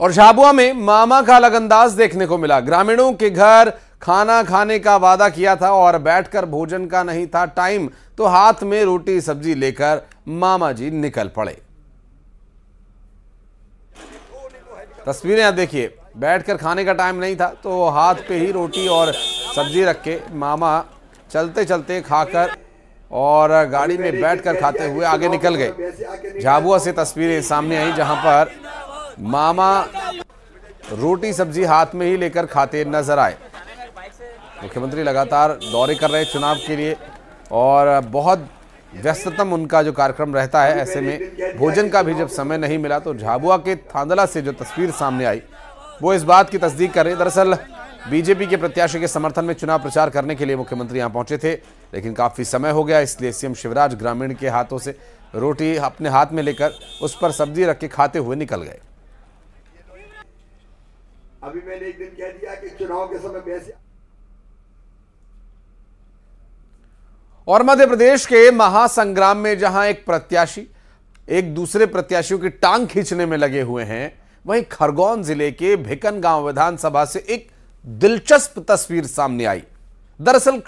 और झाबुआ में मामा का अलग अंदाज देखने को मिला ग्रामीणों के घर खाना खाने का वादा किया था और बैठकर भोजन का नहीं था टाइम तो हाथ में रोटी सब्जी लेकर मामा जी निकल पड़े तस्वीरें आप देखिए बैठकर खाने का टाइम नहीं था तो हाथ पे ही रोटी और सब्जी रख के मामा चलते चलते खाकर और गाड़ी में बैठकर खाते हुए आगे निकल गए झाबुआ से तस्वीरें सामने आई जहां पर मामा रोटी सब्जी हाथ में ही लेकर खाते नजर आए मुख्यमंत्री लगातार दौरे कर रहे चुनाव के लिए और बहुत व्यस्ततम उनका जो कार्यक्रम रहता है ऐसे में भोजन का भी जब समय नहीं मिला तो झाबुआ के थांदला से जो तस्वीर सामने आई वो इस बात की तस्दीक कर रही दरअसल बीजेपी के प्रत्याशी के समर्थन में चुनाव प्रचार करने के लिए मुख्यमंत्री यहां पहुंचे थे लेकिन काफ़ी समय हो गया इसलिए सीएम शिवराज ग्रामीण के हाथों से रोटी अपने हाथ में लेकर उस पर सब्जी रख के खाते हुए निकल गए अभी मैंने एक दिन कह दिया कि चुनाव के समय पैसे और मध्य प्रदेश के महासंग्राम में जहां एक प्रत्याशी एक दूसरे प्रत्याशियों की टांग खींचने में लगे हुए हैं वहीं खरगोन जिले के भिकन गांव विधानसभा से एक दिलचस्प तस्वीर सामने आई दरअसल